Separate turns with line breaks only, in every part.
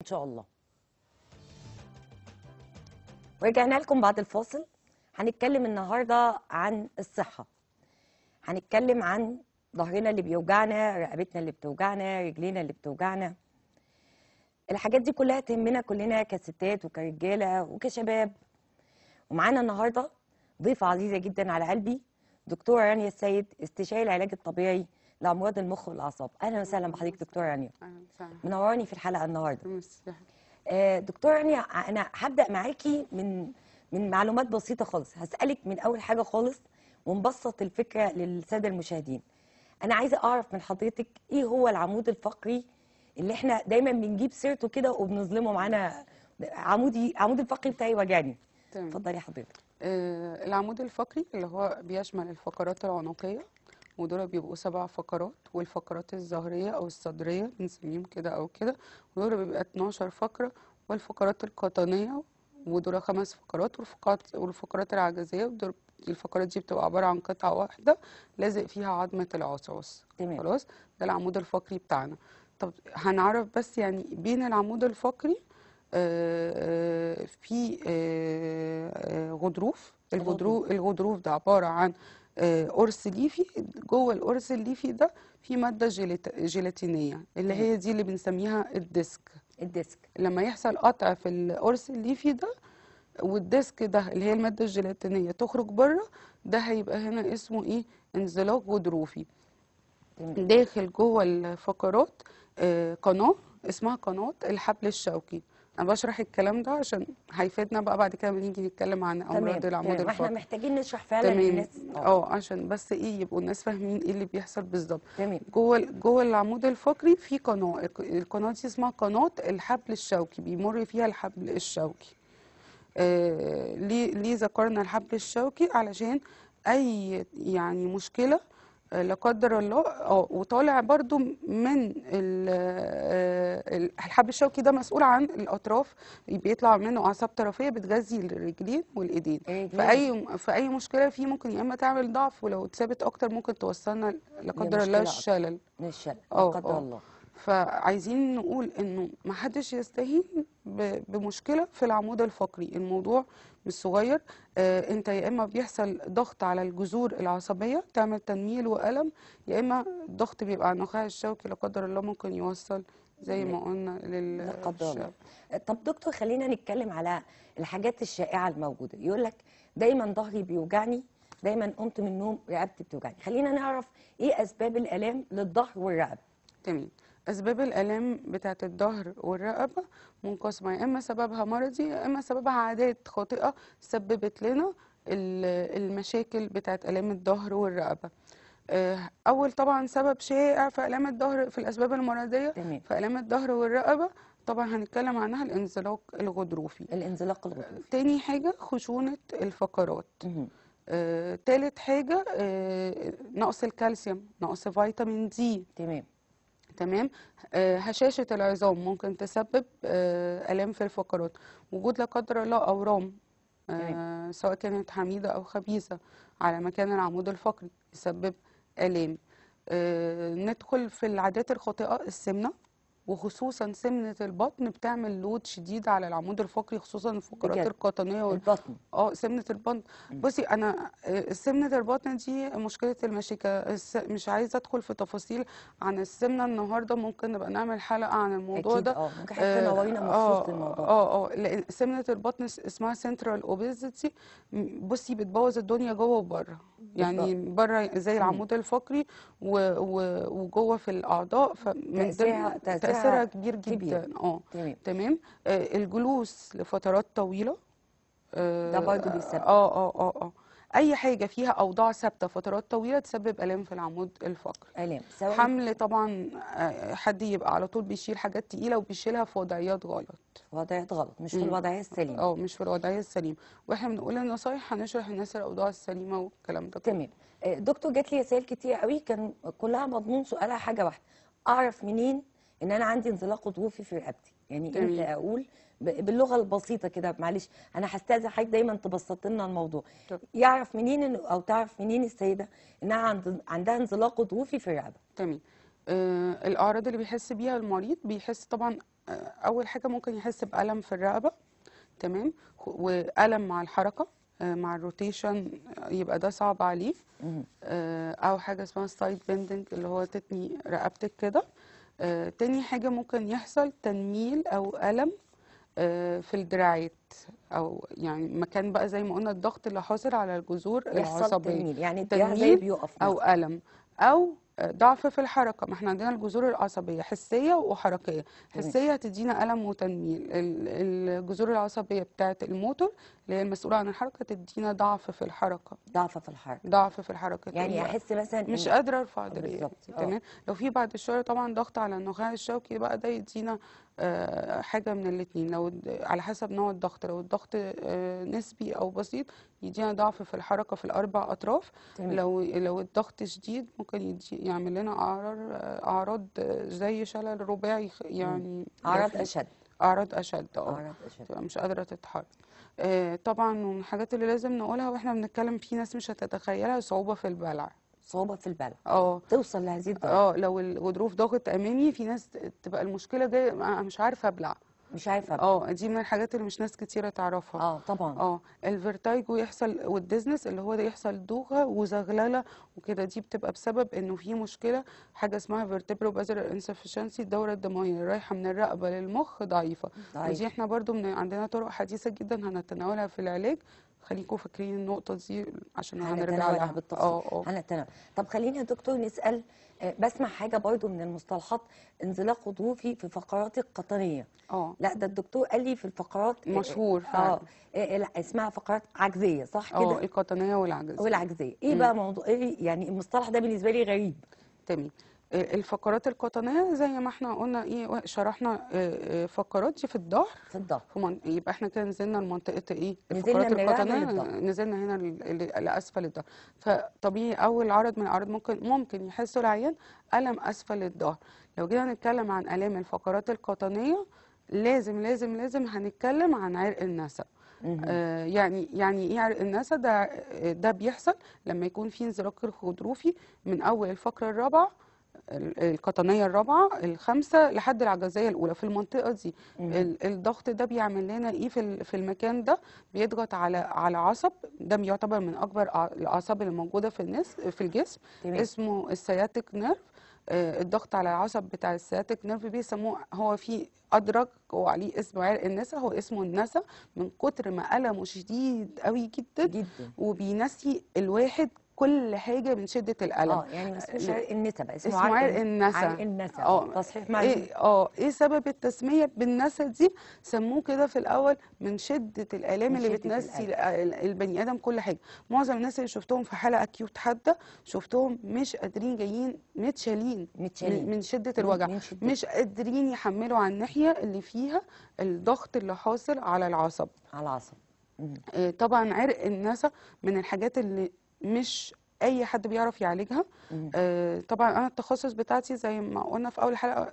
ان شاء الله ورجعنا لكم بعد الفاصل هنتكلم النهارده عن الصحه هنتكلم عن ظهرنا اللي بيوجعنا رقبتنا اللي بتوجعنا رجلينا اللي بتوجعنا الحاجات دي كلها تهمنا كلنا كستات وكرجاله وكشباب ومعانا النهارده ضيفه عزيزه جدا على قلبي دكتوره رانيا السيد استشاري العلاج الطبيعي لامراض المخ والاعصاب اهلا وسهلا بحضرتك دكتور رانيا منوراني في الحلقه النهارده آه، دكتور رانيا انا هبدا معاكي من من معلومات بسيطه خالص هسالك من اول حاجه خالص ونبسط الفكره للساده المشاهدين انا عايزه اعرف من حضرتك ايه هو العمود الفقري اللي احنا دايما بنجيب سيرته كده وبنظلمه معانا عمودي عمود الفقري بتاعي وجعني اتفضلي يا حضرتك
آه، العمود الفقري اللي هو بيشمل الفقرات العنقيه ودول بيبقوا سبع فقرات والفقرات الظهرية أو الصدرية بنسميهم كده أو كده ودول بيبقى 12 فقرة والفقرات القطنية ودول خمس فقرات والفقرات والفقرات العجزية ودول الفقرات دي بتبقى عبارة عن قطعة واحدة لازق فيها عظمة العصعص خلاص ده العمود الفقري بتاعنا طب هنعرف بس يعني بين العمود الفقري آه، آه، في آه، غضروف الغضروف الغضروف ده عبارة عن آه، قرص ليفي جوه القرص الليفي ده في ماده جيلاتينيه اللي هي دي اللي بنسميها الديسك الديسك لما يحصل قطع في القرص الليفي ده والديسك ده اللي هي الماده الجيلاتينيه تخرج بره ده هيبقى هنا اسمه ايه انزلاق غضروفي داخل جوه الفقرات آه، قناه اسمها قناه الحبل الشوكي انا بشرح الكلام ده عشان هيفيدنا بقى بعد كده بنيجي نتكلم عن امراض العمود الفقري احنا
محتاجين نشرح فعلا للناس اه
عشان بس ايه يبقوا الناس فاهمين ايه اللي بيحصل بالظبط جوه جوه العمود الفقري في قناه القناه دي اسمها قناه الحبل الشوكي بيمر فيها الحبل الشوكي آه ليه ليه ذكرنا الحبل الشوكي علشان اي يعني مشكله لا قدر الله اه وطالع برضو من آه، الحب الشوكي ده مسؤول عن الاطراف بيطلع منه اعصاب طرفيه بتغذي الرجلين والايدين إيه فاي فاي مشكله فيه ممكن يا اما تعمل ضعف ولو اتثبت اكتر ممكن توصلنا لا قدر الله الشلل
للشلل لا قدر الله
فعايزين نقول انه ما حدش يستهين بمشكله في العمود الفقري الموضوع مش صغير آه انت يا اما بيحصل ضغط على الجذور العصبيه تعمل تنميل والم يا اما
الضغط بيبقى على النخاع الشوكي لا قدر الله ممكن يوصل زي ما قلنا للقدامه طب دكتور خلينا نتكلم على الحاجات الشائعه الموجوده يقول لك دايما ظهري بيوجعني دايما قمت من النوم رقبتي بتوجعني خلينا نعرف ايه اسباب الالام للظهر والرقبه تمام أسباب الآلام بتاعة الظهر والرقبة
منقسمة يا إما سببها مرضي يا إما سببها عادات خاطئة سببت لنا المشاكل بتاعة آلام الظهر والرقبة آه، أول طبعا سبب شائع في آلام الظهر في الأسباب المرضية في آلام الظهر والرقبة طبعا هنتكلم عنها الانزلاق الغضروفي الانزلاق الغضروفي آه، تاني حاجة خشونة الفقرات آه، تالت حاجة آه، نقص الكالسيوم نقص فيتامين دي تمام تمام آه، هشاشة العظام ممكن تسبب آه، آلام في الفقرات وجود لا قدر الله أورام آه، سواء كانت حميدة أو خبيثة على مكان العمود الفقري يسبب آلام ندخل في العادات الخاطئة السمنة وخصوصا سمنه البطن بتعمل لود شديد على العمود الفقري خصوصا الفقرات القطنيه وال... البطن اه سمنه البطن بصي انا آه، سمنه البطن دي مشكله المشيكه مش عايزه ادخل في تفاصيل عن السمنه النهارده ممكن نبقى نعمل حلقه عن الموضوع أكيد ده اه ممكن حضرتك آه، نورينا آه، مخصوص للموضوع اه اه لان سمنه البطن اسمها سنترال اوبيزيتي بصي بتبوظ الدنيا جوه وبره يعني بره زي العمود الفقري وجوه في الاعضاء فمن تأثيرها, تأثيرها كبير جدا اه تمام آه الجلوس لفترات طويله آه ده برضه بيسبب اه اه اه, آه. اي حاجه فيها اوضاع ثابته فترات طويله تسبب الام في العمود الفقري الام سواء حمل طبعا آه، حد يبقى على طول بيشيل حاجات تقيله وبيشيلها في وضعيات غلط وضعيات غلط مش في الوضعيه السليمه اه مش في الوضعيه السليمه واحنا بنقول النصايح هنشرح
الناس الاوضاع السليمه والكلام ده تمام آه، دكتور جات لي رسائل كتير قوي كان كلها مضمون سؤالها حاجه واحده اعرف منين ان انا عندي انزلاق غضروفي في رقبتي يعني امتى اقول باللغه البسيطه كده معلش انا هستاذن حضرتك دايما تبسط لنا الموضوع طب. يعرف منين او تعرف منين السيده انها عند عندها انزلاق غضروفي في الرقبه تمام آه الاعراض اللي بيحس بيها المريض بيحس طبعا آه اول حاجه
ممكن يحس بالم في الرقبه تمام والم مع الحركه آه، مع الروتيشن آه، يبقى ده صعب عليه آه، او حاجه اسمها سايد بيندنج اللي هو تتني رقبتك كده آه، تاني حاجة ممكن يحصل تنميل أو ألم آه، في الدراعات أو يعني مكان بقى زي ما قلنا الضغط اللي حاصل على الجذور العصبية تنميل يعني تنميل بيقف أو ألم أو ضعف في الحركه ما احنا عندنا الجذور العصبيه حسيه وحركيه حسيه هتدينا الم وتنميل الجذور العصبيه بتاعه الموتور اللي هي المسؤولة عن الحركة تدينا ضعف في الحركة ضعف في الحركة ضعف في الحركة يعني أحس مثلا مش قادرة أرفع دراعي تمام آه. آه. لو في بعد الشهر طبعا ضغط على النخاع الشوكي بقى ده يدينا آه، حاجة من الاثنين لو على حسب نوع الضغط لو الضغط نسبي أو بسيط يدينا ضعف في الحركة في الأربع أطراف تمام. لو لو الضغط شديد ممكن يعمل لنا أعراض أعراض زي شلل رباعي يعني أعراض يعني أشد أعراض أشد أه مش قادرة تتحرك آه، طبعا من الحاجات اللي لازم نقولها واحنا بنتكلم في ناس مش هتتخيلها صعوبة في البلع صعوبة في البلع اه توصل لهذه الدرجة اه لو الغضروف ضاغط امامي في ناس تبقى المشكلة جايه مش عارفة ابلع مش عارفه اه دي من الحاجات اللي مش ناس كتيره تعرفها اه طبعا اه الفيرتايجو يحصل والديزنس اللي هو ده يحصل دوخه وزغلله وكده دي بتبقى بسبب انه في مشكله حاجه اسمها فيرتبرو بازر انسفشنسي الدوره الدمويه رايحه من الرقبه للمخ ضعيفه ودي احنا برضو من عندنا طرق حديثه جدا هنتناولها في العلاج خليكم فاكرين النقطه
دي عشان هنرجع لها اه اه طب خليني يا دكتور نسال آه، بسمع حاجه برضه من المصطلحات انزلاق غضروفي في فقرات القطنيه اه لا ده الدكتور قال لي في الفقرات آه، مشهور اه, آه، اسمها فقرات عجزيه صح كده اه القطنيه والعجزيه والعجزيه ايه بقى موضوع ايه يعني المصطلح ده بالنسبه لي غريب تمام
الفقرات القطنيه زي ما احنا قلنا ايه شرحنا آه، آه، فقرات دي في الظهر في الظهر من... يبقى احنا كده نزلنا لمنطقه ايه الفقرات القطنيه نزلنا هنا ل... لاسفل الظهر فطبيعي اول عرض من الاعراض ممكن ممكن يحسه العيان الم اسفل الظهر لو جينا نتكلم عن الام الفقرات القطنيه لازم لازم لازم هنتكلم عن عرق النسب آه يعني يعني ايه عرق النسق ده ده بيحصل لما يكون في انزلاق الغضروفي من اول الفقره الرابعه القطنيه الرابعه الخامسه لحد العجزيه الاولى في المنطقه دي الضغط ده بيعمل لنا ايه في في المكان ده بيضغط على على عصب ده بيعتبر من اكبر الاعصاب اللي موجوده في الناس في الجسم تمام. اسمه السياتيك نيرف آه، الضغط على العصب بتاع السياتيك نيرف بيسموه هو في ادرج وعليه اسم عرق النسا هو اسمه النسا من كتر ما ألمه شديد قوي جدا, جدا. وبينسي الواحد كل حاجه من شده الالم اه يعني ما اسموش آه، النسا بقى اسمه عرق النسا النسا اه تصحيح معلومه ايه اه ايه سبب التسميه بالنسا دي سموه كده في الاول من شده الالام اللي بتنسي البني ادم كل حاجه معظم الناس اللي شفتهم في حاله اكيوت حاده شفتهم مش قادرين جايين متشالين متشالين من شده الوجع من شدة. مش قادرين يحملوا على الناحيه اللي فيها الضغط اللي حاصل على العصب على العصب آه، طبعا عرق النسا من الحاجات اللي مش اي حد بيعرف يعالجها آه طبعا انا التخصص بتاعتي زي ما قلنا في اول حلقه آه،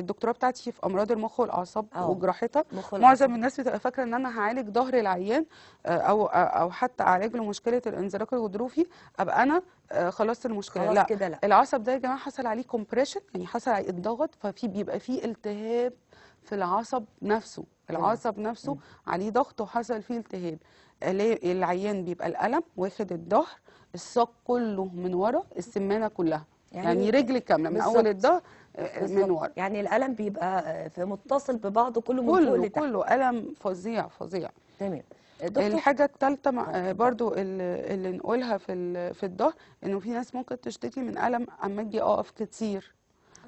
الدكتوراه بتاعتي في امراض المخ والاعصاب آه، وجراحتها معظم الناس بتبقى فاكره ان انا هعالج ظهر العيان آه او آه، او حتى اعالج له مشكله الانزلاق الغضروفي ابقى انا آه خلصت المشكله لا. كده لا العصب ده يا جماعه حصل عليه كومبريشن يعني حصل عليه الضغط ففي بيبقى فيه التهاب في العصب نفسه العصب نفسه عليه ضغط وحصل فيه التهاب العيان بيبقى القلم واخد الظهر الساق كله من ورا السمانه كلها يعني, يعني رجل كامله من اول الظهر
آه، من ورا يعني القلم بيبقى آه، في متصل ببعضه كله من كله فوق كله قلم فظيع فظيع تمام الحاجة
الثالثة برضو اللي نقولها في في الظهر انه في ناس ممكن تشتكي من ألم اما اجي اقف كتير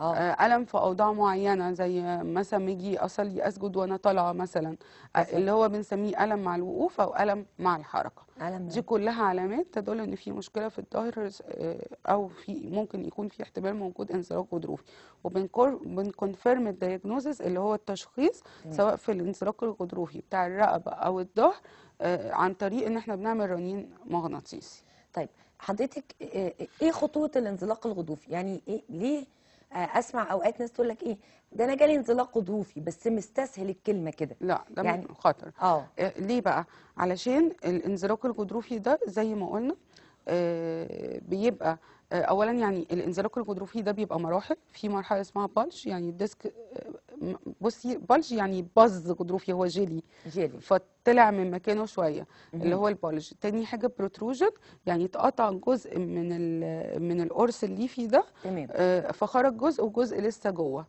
الم آه. آه، في اوضاع معينه زي مثلا ميجي اصلي اسجد وانا طالعه مثلا أصلي. آه، اللي هو بنسميه الم مع الوقوف او الم مع الحركه ألم. دي كلها علامات تدل ان في مشكله في الظهر او في ممكن يكون في احتمال موجود انزلاق غضروفي وبنكونفيرم الدايجنوزس اللي هو التشخيص سواء في الانزلاق الغضروفي بتاع الرقبه او الظهر عن طريق ان احنا بنعمل رنين
مغناطيسي طيب حضرتك ايه خطوره الانزلاق الغضروفي يعني إيه ليه آه، اسمع اوقات ناس تقول لك ايه ده انا جالي انزلاق غضروفي بس مستسهل الكلمه كده لا ده يعني خطر آه. اه ليه بقى علشان الانزلاق الغضروفي ده
زي ما قلنا آه بيبقى آه، اولا يعني الانزلاق الغضروفي ده بيبقى مراحل في مرحله اسمها بلج يعني الديسك آه، بصي بلج يعني باز غضروفي هو جيلي جيلي فطلع من مكانه شويه مم. اللي هو البلج تاني حاجه بروتروجن يعني اتقطع جزء من من القرص الليفي ده تمام آه فخرج جزء وجزء لسه جوه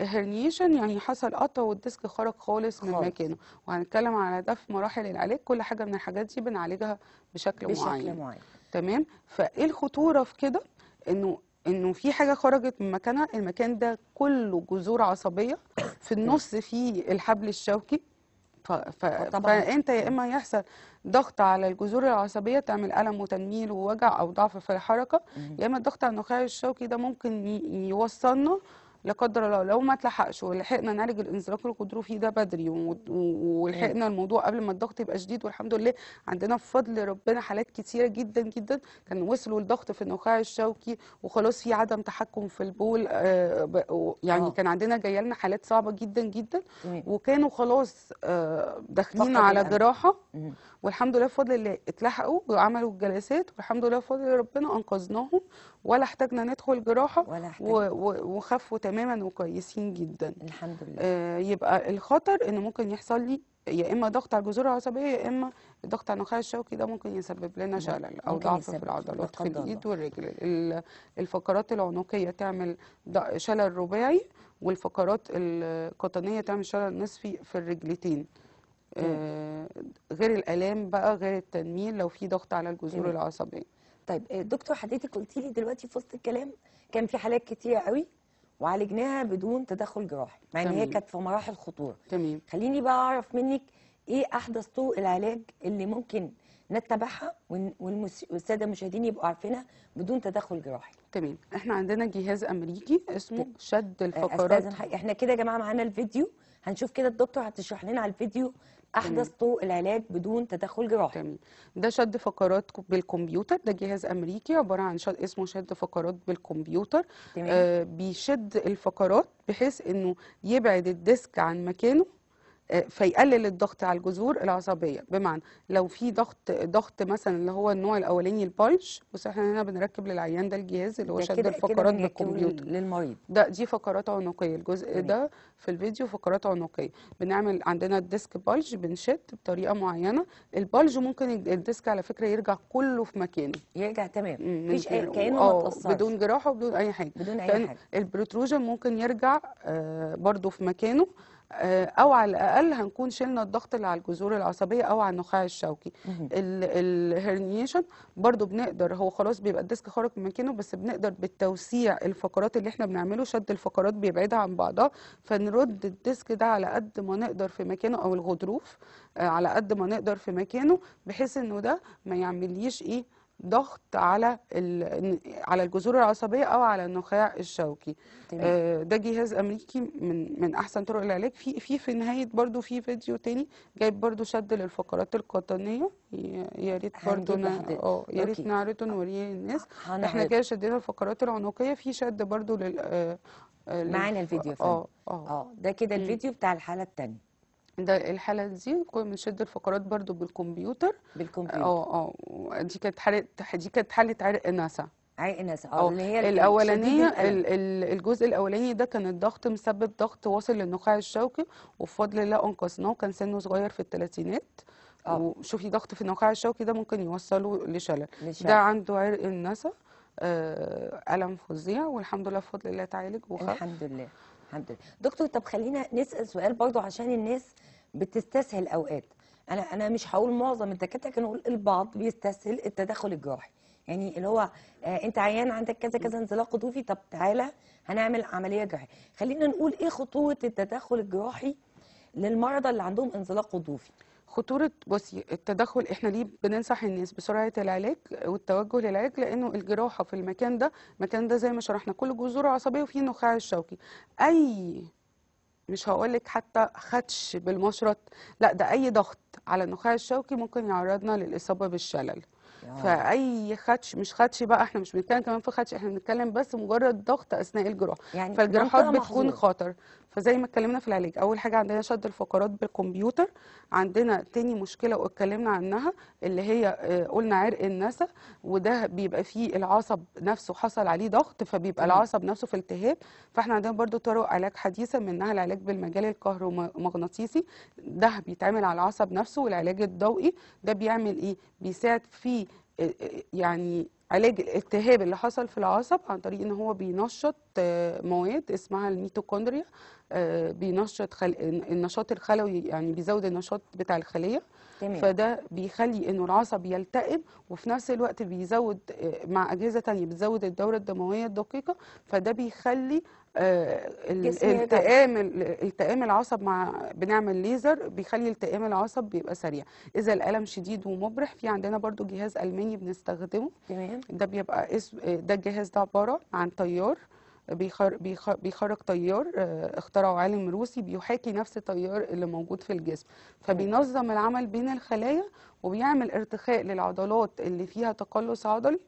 هرنيشن يعني حصل قطع والديسك خرج خالص من مكانه وهنتكلم على ده في مراحل العلاج كل حاجه من الحاجات دي بنعالجها بشكل, بشكل معين, معين. تمام فايه الخطوره في كده انه انه في حاجه خرجت من مكانها المكان ده كله جذور عصبيه في النص فيه الحبل الشوكي ف... ف... آه، فانت يا اما يحصل ضغط على الجذور العصبيه تعمل الم وتنميل ووجع او ضعف في الحركه يا اما الضغط على النخاع الشوكي ده ممكن يوصلنا لا قدر الله لو ما اتلحقش ولحقنا نعالج الانزلاق الغضروفي ده بدري ولحقنا الموضوع قبل ما الضغط يبقى شديد والحمد لله عندنا بفضل ربنا حالات كثيره جدا جدا كان وصلوا لضغط في النخاع الشوكي وخلاص في عدم تحكم في البول آه، يعني اه. كان عندنا جايه لنا حالات صعبه جدا جدا وكانوا خلاص آه، داخلين على جراحه والحمد لله بفضل الله اتلحقوا وعملوا الجلسات والحمد لله بفضل ربنا انقذناهم ولا احتاجنا ندخل جراحه وخفوا تماما وكويسين جدا الحمد لله آه يبقى الخطر ان ممكن يحصل لي يا اما ضغط على الجذور العصبيه يا اما ضغط على النخاع الشوكي ده ممكن يسبب لنا شلل او ضعف في العضلات في الايد والرجل الفقرات العنقيه تعمل شلل رباعي والفقرات القطنيه تعمل شلل نصفي في الرجلتين آه غير الالام بقى غير التنميل لو في ضغط على
الجذور العصبيه طيب آه، دكتور حضرتك قلتي لي دلوقتي في وسط الكلام كان في حالات كتير قوي وعالجناها بدون تدخل جراحي مع ان هي كانت في مراحل خطوره تمام خليني بقى اعرف منك ايه احدث طرق العلاج اللي ممكن نتبعها والساده المشاهدين يبقوا عارفينها بدون تدخل جراحي تمام احنا عندنا جهاز امريكي اسمه تمام. شد آه، الفقرات احنا كده يا جماعه معانا الفيديو هنشوف كده الدكتور هتشرح لنا على الفيديو احدث العلاج بدون تدخل جراحي ده شد فقرات
بالكمبيوتر ده جهاز امريكي عباره عن شد اسمه شد فقرات بالكمبيوتر آه بيشد الفقرات بحيث انه يبعد الديسك عن مكانه فيقلل الضغط على الجذور العصبيه بمعنى لو في ضغط ضغط مثلا اللي هو النوع الاولاني البالش بص احنا هنا بنركب للعيان ده الجهاز اللي هو شد الفقرات بالكمبيوتر للمريض ده دي فقرات عنقيه الجزء مم. ده في الفيديو فقرات عنقيه بنعمل عندنا الديسك بالج بنشد بطريقه معينه البالج ممكن الديسك على فكره يرجع كله في مكانه يرجع تمام مفيش اي كانه ما آه، بدون جراحه وبدون اي حاجه بدون اي حاجه البروتروجن ممكن يرجع آه برده في مكانه آه، او على الاقل هنكون شلنا الضغط اللي على الجذور العصبيه او على النخاع الشوكي الهرنيشن برضو بنقدر هو خلاص بيبقى الديسك خارج من مكانه بس بنقدر بالتوسيع الفقرات اللي احنا بنعمله شد الفقرات بيبعدها عن بعضها فنرد الديسك ده على قد ما نقدر في مكانه او الغضروف آه، على قد ما نقدر في مكانه بحيث انه ده ما يعمليش ايه ضغط على على الجذور العصبيه او على النخاع الشوكي آه، ده جهاز امريكي من من احسن طرق العلاج في في في نهايه برضو في فيديو تاني جايب برضو شد للفقرات القطنيه يا ريت برضو اه يا ريت نعرضه نوريه للناس احنا كده شدينا الفقرات العنقيه في شد برضو لل آه، آه، معانا الفيديو اه
اه ده كده الفيديو
بتاع الحاله الثانيه ده الحاله دي كنا بنشد الفقرات برضو بالكمبيوتر
بالكمبيوتر اه
اه دي كانت حاله دي كانت حاله عرق ناسا عرق ناسا اه اللي هي الاولانيه الجزء الاولاني ده كان الضغط مسبب ضغط واصل للنخاع الشوكي وبفضل الله انقذناه كان سنه صغير في الثلاثينات آه. وشوفي ضغط في النخاع الشوكي ده ممكن يوصله لشلل ده عنده عرق النسا آه، ألم فظيع والحمد لله بفضل
الله اتعالج وخلاص الحمد لله الحمد لله دكتور طب خلينا نسال سؤال برضو عشان الناس بتستسهل اوقات انا انا مش هقول معظم الدكاتره كانوا البعض بيستسهل التدخل الجراحي يعني اللي هو آه انت عيان عندك كذا كذا انزلاق غضروفي طب تعالى هنعمل عمليه جراحيه خلينا نقول ايه خطوره التدخل الجراحي للمرضى اللي عندهم انزلاق غضروفي خطورة بصي التدخل احنا ليه بننصح الناس بسرعة
العلاج والتوجه للعلاج لانه الجراحة في المكان ده المكان ده زي ما شرحنا كل جذور عصبية وفيه النخاع الشوكي اي مش هقولك حتى خدش بالمشرط لا ده اي ضغط على النخاع الشوكي ممكن يعرضنا للاصابة بالشلل فاي خدش مش خدش بقى احنا مش بنتكلم كمان في خدش احنا بنتكلم بس مجرد ضغط اثناء الجراحه
يعني فالجراحات بتكون
خطر فزي ما اتكلمنا في العلاج اول حاجه عندنا شد الفقرات بالكمبيوتر عندنا تاني مشكله واتكلمنا عنها اللي هي آه، قلنا عرق النسا وده بيبقى فيه العصب نفسه حصل عليه ضغط فبيبقى العصب نفسه في التهاب فاحنا عندنا برضو طرق علاج حديثه منها العلاج بالمجال الكهرومغناطيسي ده بيتعمل على العصب نفسه والعلاج الضوئي ده بيعمل ايه بيساعد في يعني علاج الالتهاب اللي حصل في العصب عن طريق ان هو بينشط آه، مواد اسمها الميتوكوندريا آه، بينشط خل... النشاط الخلوي يعني بيزود النشاط بتاع الخليه تمام. فده بيخلي انه العصب يلتئم وفي نفس الوقت بيزود آه، مع اجهزه ثانيه بتزود الدوره الدمويه الدقيقه فده بيخلي آه، التئام التئام العصب مع بنعمل ليزر بيخلي التئام العصب بيبقى سريع اذا الالم شديد ومبرح في عندنا برضو جهاز الماني بنستخدمه تمام ده بيبقى ده الجهاز ده عباره عن تيار بيخرج تيار آه، اخترعه عالم روسي بيحاكي نفس التيار اللي موجود في الجسم فبينظم العمل بين الخلايا وبيعمل ارتخاء للعضلات اللي فيها تقلص عضلي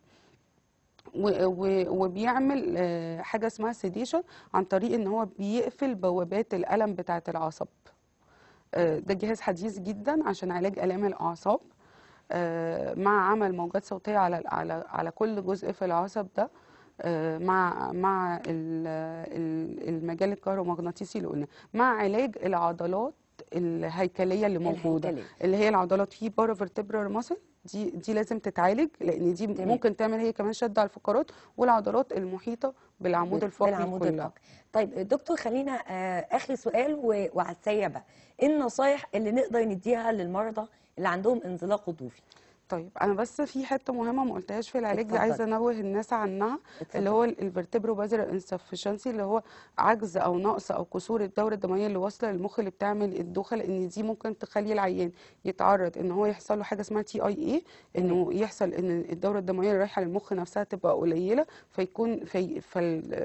وبيعمل آه، حاجه اسمها سيديشن عن طريق ان هو بيقفل بوابات الالم بتاعه العصب آه، ده جهاز حديث جدا عشان علاج الام الاعصاب آه، مع عمل موجات صوتيه على على كل جزء في العصب ده مع مع المجال الكهرومغناطيسي اللي قلنا مع علاج العضلات الهيكليه اللي موجوده الهيكلية. اللي هي العضلات في بارافرتبرال ماسل دي دي لازم تتعالج لان دي جميل. ممكن تعمل هي كمان شد على الفقرات والعضلات المحيطه بالعمود الفقري بالعمود الفقري
طيب دكتور خلينا آه، اخر سؤال وعلى السريع بقى ايه النصايح اللي نقدر نديها للمرضى اللي عندهم انزلاق غضروفي طيب انا بس في
حته مهمه ما قلتهاش في العلاج دي عايزه انوه الناس عنها اللي هو الفرتبرو بازر انسفشنسي اللي هو عجز او نقص او كسور الدوره الدمويه اللي واصله للمخ اللي بتعمل الدوخه لان دي ممكن تخلي العيان يتعرض ان هو يحصل له حاجه اسمها تي اي اي انه يحصل ان الدوره الدمويه اللي رايحه للمخ نفسها تبقى قليله فيكون في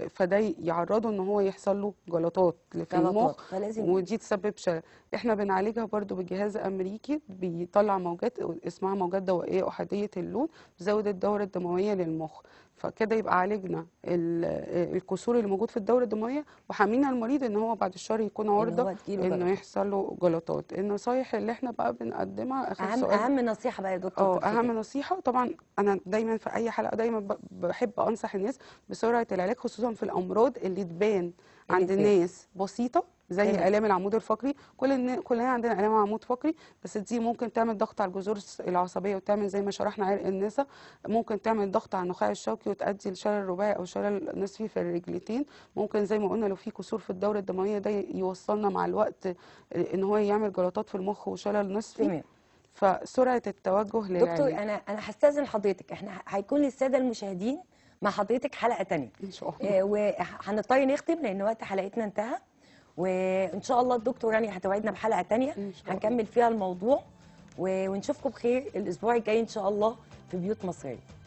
فده يعرضه ان هو يحصل له جلطات في المخ ودي تسبب شلل احنا بنعالجها برده بجهاز امريكي بيطلع موجات اسمها موجات وإيه أحادية اللون بزود الدورة الدموية للمخ فكده يبقى عالجنا الكسور اللي موجود في الدوره الدمويه وحمينا المريض ان هو بعد الشهر يكون عرضه انه يحصل له جلطات النصايح اللي احنا بقى بنقدمها اخر أهم سؤال اهم
نصيحه بقى يا دكتور اه اهم
نصيحه طبعا انا دايما في اي حلقه دايما بحب انصح الناس بسرعه العلاج خصوصا في الامراض اللي تبان عند الناس بسيطه زي تمام. الام العمود الفقري كل كلنا عندنا الام عمود فقري بس دي ممكن تعمل ضغط على الجذور العصبيه وتعمل زي ما شرحنا عرق النسا ممكن تعمل ضغط على النخاع الشوكي وتؤدي لشلل رباعي او شلل نصفي في الرجلتين ممكن زي ما قلنا لو في كسور في الدوره الدمويه ده يوصلنا مع الوقت ان هو يعمل جلطات في المخ وشلل نصفي تمام. فسرعه التوجه للعلاج دكتور
انا انا هستاذن حضرتك احنا هيكون للساده المشاهدين مع حضرتك حلقه ثانيه ان شاء الله آه، وهنضطر نختم لان وقت حلقتنا انتهى وان شاء الله الدكتور رانيا هتوعدنا بحلقه ثانيه هنكمل فيها الموضوع ونشوفكم بخير الاسبوع الجاي ان شاء الله في بيوت مصريه